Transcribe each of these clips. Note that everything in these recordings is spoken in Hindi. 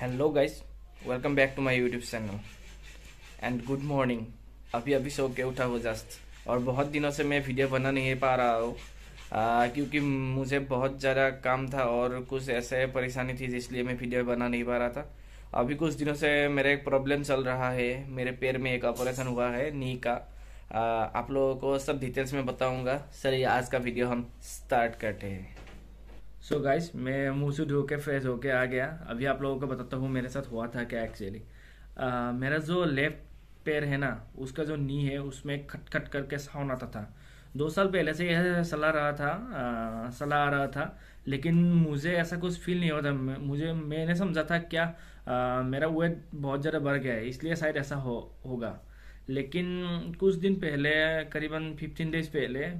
hello guys welcome back to my YouTube channel and good morning अभी अभी सो के उठा हो जस्ट और बहुत दिनों से मैं वीडियो बना नहीं पा रहा हूँ क्योंकि मुझे बहुत ज़्यादा काम था और कुछ ऐसे परेशानी थी जिसलिए मैं वीडियो बना नहीं पा रहा था अभी कुछ दिनों से मेरा एक प्रॉब्लम चल रहा है मेरे पैर में एक ऑपरेशन हुआ है नी का आ, आप लोगों को सब डिटेल्स में बताऊँगा सर आज का वीडियो हम स्टार्ट करते हैं सो so गाइस मैं मुँह से धो के फ्रेश होके आ गया अभी आप लोगों को बताता हूँ मेरे साथ हुआ था क्या एक्चुअली uh, मेरा जो लेफ्ट पैर है ना उसका जो नी है उसमें खट खट करके साउंड आता था दो साल पहले से यह सलाह रहा था सलाह uh, आ रहा था लेकिन मुझे ऐसा कुछ फील नहीं होता मुझे मैंने समझा था क्या आ, uh, मेरा वेट बहुत ज़्यादा बढ़ गया है इसलिए शायद ऐसा हो होगा लेकिन कुछ दिन पहले करीबन फिफ्टीन डेज पहले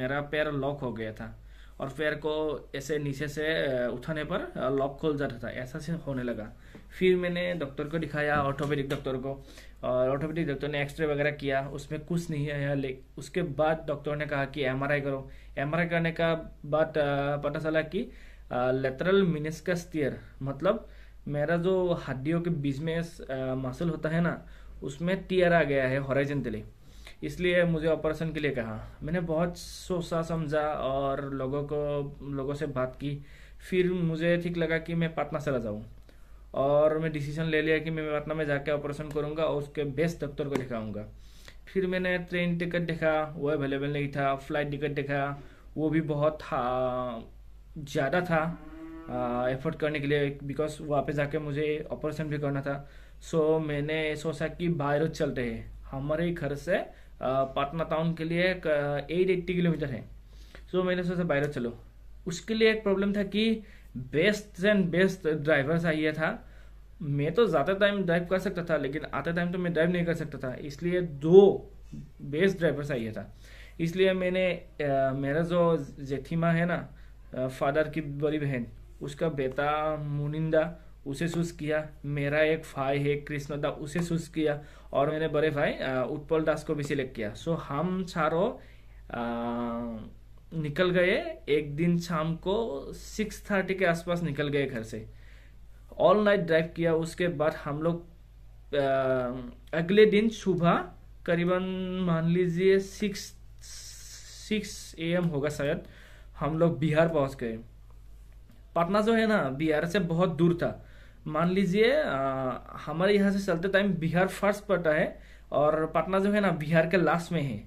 मेरा पैर लॉक हो गया था और पैर को ऐसे नीचे से उठाने पर लॉक खोल जाता था ऐसा से होने लगा फिर मैंने डॉक्टर को दिखाया ऑर्थोपेडिक डॉक्टर को और ऑर्थोपेडिक डॉक्टर ने एक्सरे वगैरह किया उसमें कुछ नहीं आया ले उसके बाद डॉक्टर ने कहा कि एम करो एम करने का बाद पता चला कि लेटरल का टीयर मतलब मेरा जो हड्डियों के बीच में मसल होता है ना उसमें टीयर आ गया है हॉरिजेंटली इसलिए मुझे ऑपरेशन के लिए कहा मैंने बहुत सोचा समझा और लोगों को लोगों से बात की फिर मुझे ठीक लगा कि मैं पटना चला जाऊँ और मैं डिसीजन ले लिया कि मैं पटना में जाकर ऑपरेशन करूँगा और उसके बेस्ट डॉक्टर को दिखाऊँगा फिर मैंने ट्रेन टिकट देखा वो अवेलेबल नहीं था फ्लाइट टिकट देखा वो भी बहुत हाँ, ज़्यादा था एफर्ट करने के लिए बिकॉज वहाँ पे जाके मुझे ऑपरेशन भी करना था सो so, मैंने सोचा कि बाहर चलते हैं हमारे घर से पटना टाउन के लिए एट एट्टी किलोमीटर है सो so, मैंने सोचा बाहर चलो उसके लिए एक प्रॉब्लम था कि बेस्ट एंड बेस्ट ड्राइवर चाहिए था मैं तो ज़्यादा टाइम ड्राइव कर सकता था लेकिन आते टाइम तो मैं ड्राइव नहीं कर सकता था इसलिए दो बेस्ट ड्राइवर चाहिए था इसलिए मैंने मेरा जो जेठीमा है ना फादर की बड़ी बहन उसका बेटा मुनिंदा उसे सुस किया मेरा एक भाई है कृष्णदा उसे सुस किया और मेरे बड़े भाई उत्पल दास को भी सिलेक्ट किया सो हम चारों निकल गए एक दिन शाम को सिक्स थर्टी के आसपास निकल गए घर से ऑल नाइट ड्राइव किया उसके बाद हम लोग अगले दिन सुबह करीबन मान लीजिए सिक्स सिक्स ए एम होगा शायद हम लोग बिहार पहुंच गए पटना जो है ना बिहार से बहुत दूर था मान लीजिए हमारे यहाँ से चलते टाइम बिहार फर्स्ट पड़ता है और पटना जो है ना बिहार के लास्ट में है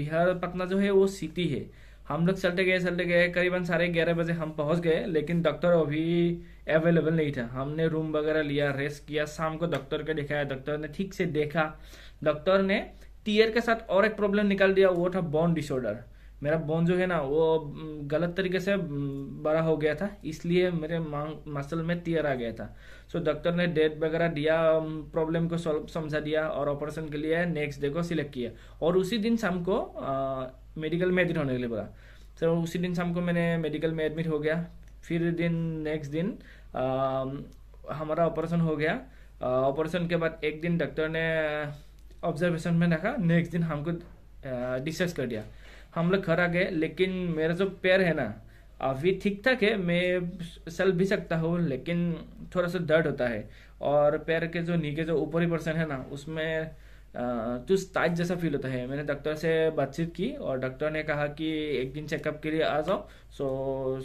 बिहार पटना जो है वो सिटी है हम लोग चलते गए चलते गए करीबन साढ़े ग्यारह बजे हम पहुंच गए लेकिन डॉक्टर अभी अवेलेबल नहीं था हमने रूम वगैरह लिया रेस्ट किया शाम को डॉक्टर को दिखाया डॉक्टर ने ठीक से देखा डॉक्टर ने टीयर के साथ और एक प्रॉब्लम निकाल दिया वो था बॉन डिसऑर्डर मेरा बोन जो है ना वो गलत तरीके से बड़ा हो गया था इसलिए मेरे मसल में तियर आ गया था सो so, डॉक्टर ने डेट वगैरह दिया प्रॉब्लम को सॉल्व समझा दिया और ऑपरेशन के लिए नेक्स्ट डे को सिलेक्ट किया और उसी दिन शाम को मेडिकल में एडमिट होने के लिए बोला सो so, उसी दिन शाम को मैंने मेडिकल में एडमिट हो गया फिर दिन नेक्स्ट दिन आ, हमारा ऑपरेशन हो गया ऑपरेशन के बाद एक दिन डॉक्टर ने ऑब्जर्वेशन में रखा नेक्स्ट दिन हमको डिस्चार्ज कर दिया हम लोग खड़ा गए लेकिन मेरा जो पैर है ना अभी ठीक ठाक है मैं चल भी सकता हूँ लेकिन थोड़ा सा दर्द होता है और पैर के जो नीचे जो ऊपरी पर्सन है ना उसमें तुस ताज जैसा फील होता है मैंने डॉक्टर से बातचीत की और डॉक्टर ने कहा कि एक दिन चेकअप के लिए आ जाओ सो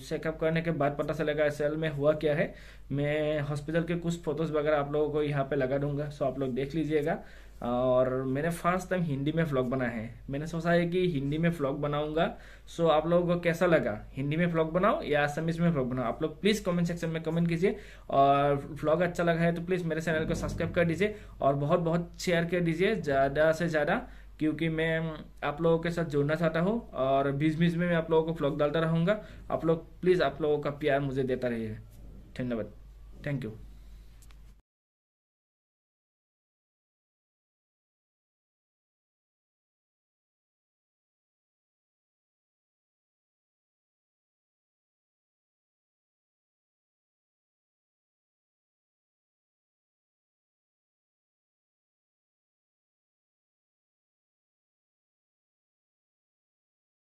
चेकअप करने के बाद पता चलेगा सेल में हुआ क्या है मैं हॉस्पिटल के कुछ फोटोज़ वगैरह आप लोगों को यहाँ पे लगा दूंगा सो आप लोग देख लीजिएगा और मैंने फर्स्ट टाइम हिंदी में व्लॉग बनाया है मैंने सोचा है कि हिंदी में व्लॉग बनाऊंगा सो आप लोगों को कैसा लगा हिंदी में व्लॉग बनाओ या असमीज में व्लॉग बनाओ आप लोग प्लीज़ कमेंट सेक्शन में कमेंट कीजिए और व्लॉग अच्छा लगा है तो प्लीज़ मेरे चैनल को सब्सक्राइब कर दीजिए और बहुत बहुत शेयर कर दीजिए ज़्यादा से ज़्यादा क्योंकि मैं आप लोगों के साथ जुड़ना चाहता हूँ और बीच बीच में मैं आप लोगों को व्लॉग डालता रहूंगा आप लोग प्लीज़ आप लोगों का प्यार मुझे देता रहिए धन्यवाद थैंक यू